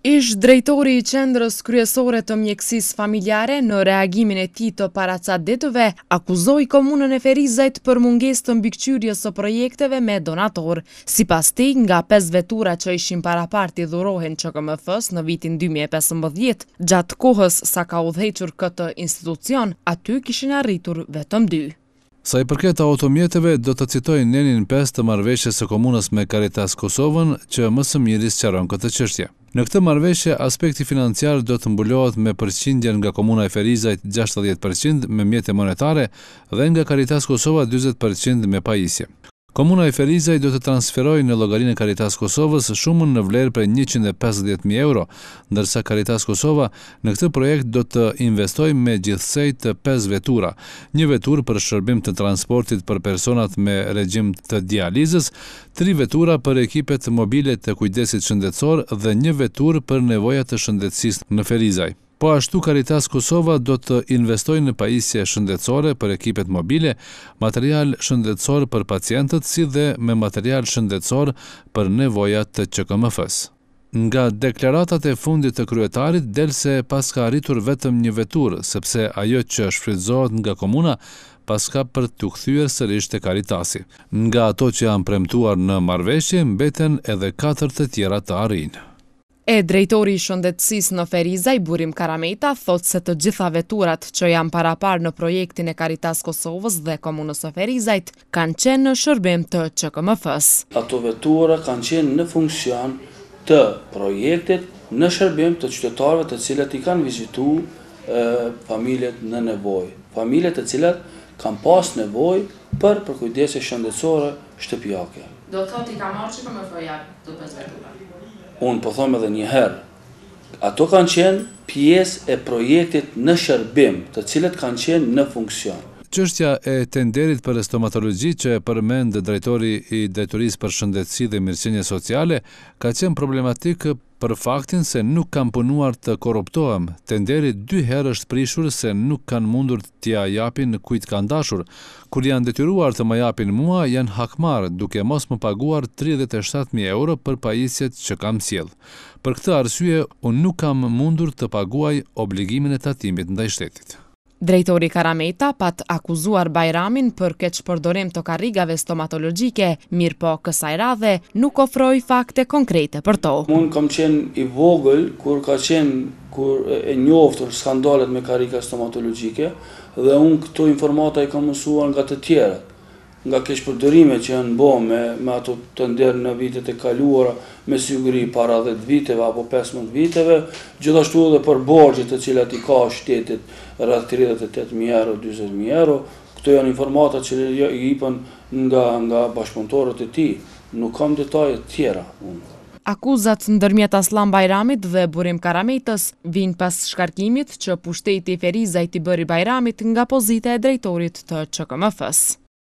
Ish drejtori i qendrës kryesore të mjekësis familjare në reagimin e ti të paracat detëve, akuzoi komunën e Ferizajt për munges të mbikqyrje së projekteve me donator. Si pas ti, nga 5 vetura që ishin para parti dhurohen që këmë fës në vitin 2015, gjatë kohës sa ka udhequr këtë institucion, aty kishin arritur vetëm dy. Sa i përket automjeteve, do të citoj nenin 5 të marveshës e komunës me Karitas Kosovën që mësë miris qaron këtë qështje. Në këtë marveshe, aspekti financiar do të mbulohet me përçindjen nga Komuna e Ferizajt 60% me mjetë monetare dhe nga Karitas Kosova 20% me pajisje. Komuna e Ferizaj do të transferoj në logarinë e Karitas Kosovës shumën në vlerë për 150.000 euro, ndërsa Karitas Kosova në këtë projekt do të investoj me gjithsej të 5 vetura, një vetur për shërbim të transportit për personat me regjim të dializës, 3 vetura për ekipet mobile të kujdesit shëndetsor dhe një vetur për nevojat të shëndetsis në Ferizaj. Po ashtu Karitas Kosova do të investojë në pajisje shëndetësore për ekipet mobile, material shëndetësor për pacientët si dhe me material shëndetësor për nevojat të qkmf s Nga deklaratat e fundit të kryetarit del se pas ka arritur vetëm një veturë, sepse ajo që shfrytëzohet nga komuna pas ka për të sërish te Karitasi. Nga ato që janë premtuar në marrëveshje mbeten edhe katër të tjera të arrinë. E drejtori i shëndetsis në Ferizaj, Burim Karameta, thot se të gjitha veturat që janë parapar në projektin e Karitas Kosovës dhe Komunës e Ferizajt, kanë qenë në shërbim të që këmë fës. Ato vetura kanë qenë në funksion të projektit në shërbim të qytetarve të cilat i kanë vizitu familjet në nevoj. Familjet të cilat kanë pas nevoj për përkujdesi shëndetsore shtëpjake. Do të thot i ka marë që këmë të pëzverdurat? un po them edhe një herë, ato kanë qenë pjesë e projektit në shërbim, të cilët kanë qenë në funksion. Çështja e tenderit për stomatologji që e përmend drejtori i Drejtorisë për Shëndetësi dhe Mirësinë Sociale ka qenë problematikë për faktin se nuk kam punuar të koruptohem, tenderi dy herë është prishur se nuk kanë mundur të tja japin në kujtë kanë dashur, kur janë detyruar të më japin mua, janë hakmarë duke mos më paguar 37.000 euro për pajisjet që kam sjell. Për këtë arsye, unë nuk kam mundur të paguaj obligimin e tatimit ndaj shtetit. Drejtori Karameta pat akuzuar Bajramin për keq përdorim të karigave stomatologjike, mirë po kësaj radhe nuk ofroi fakte konkrete për to. Unë kam qenë i vogël kur ka qenë kur e njoftur skandalet me karrigat stomatologjike dhe unë këto informata i kam mësuar nga të tjerët nga kesh përdërime që janë bo me, me ato të ndjerë në vitet e kaluara, me siguri para 10 viteve apo 15 viteve, gjithashtu edhe për borgjit të cilat i ka shtetit rrëth 38.000 euro, 20.000 euro, këto janë informatat që i ipën nga, nga e ti, nuk kam detajet tjera unë. Akuzat në dërmjet Aslan Bajramit dhe Burim Karametës vinë pas shkarkimit që pushteti Ferizaj të bëri Bajramit nga pozita e drejtorit të qkmf ës